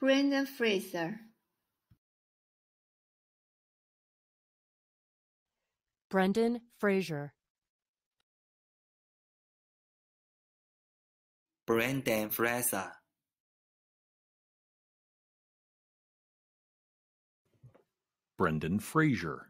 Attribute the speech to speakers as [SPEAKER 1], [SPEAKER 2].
[SPEAKER 1] Brendan Fraser
[SPEAKER 2] Brendan Fraser
[SPEAKER 3] Brendan Fraser Brendan Fraser